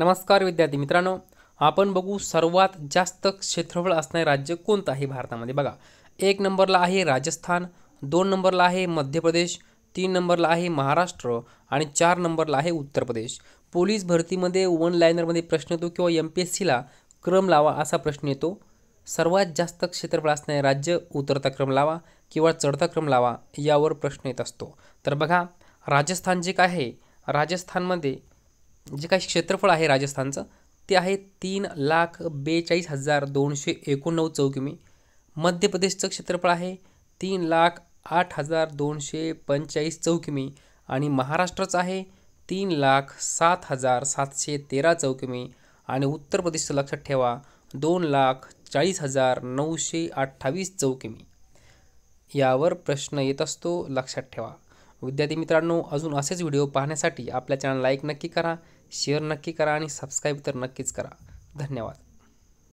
नमस्कार विद्यार्थी मित्रांनो आपण बघू सर्वात जास्त क्षेत्रफळ असणारे राज्य कोणतं आहे भारतामध्ये बघा एक नंबरला आहे राजस्थान दोन नंबरला आहे मध्य प्रदेश तीन नंबरला आहे महाराष्ट्र आणि चार नंबरला आहे उत्तर प्रदेश पोलीस भरतीमध्ये वन लायनरमध्ये प्रश्न येतो किंवा एम पी एस सीला क्रम लावा असा प्रश्न येतो सर्वात जास्त क्षेत्रफळ असणारे राज्य उतरता क्रम लावा किंवा चढता क्रम लावा यावर प्रश्न येत असतो तर बघा राजस्थान जे काय आहे राजस्थानमध्ये जे काही क्षेत्रफळ आहे राजस्थानचं ते आहे तीन लाख बेचाळीस हजार दोनशे एकोणनऊ चौकिमी मध्य प्रदेशचं क्षेत्रफळ आहे तीन लाख आठ हजार दोनशे पंचेचाळीस चौकिमी आणि महाराष्ट्राचं आहे तीन लाख सात हजार सातशे तेरा चौकिमी आणि उत्तर प्रदेशचं लक्षात ठेवा दोन लाख चाळीस हजार नऊशे अठ्ठावीस चौकिमी यावर प्रश्न येत असतो लक्षात ठेवा विद्यार्थी मित्रांनो अजून असेच व्हिडिओ पाहण्यासाठी आपल्या चॅनल लाईक नक्की करा शेअर नक्की करा आणि सबस्क्राईब तर नक्कीच करा धन्यवाद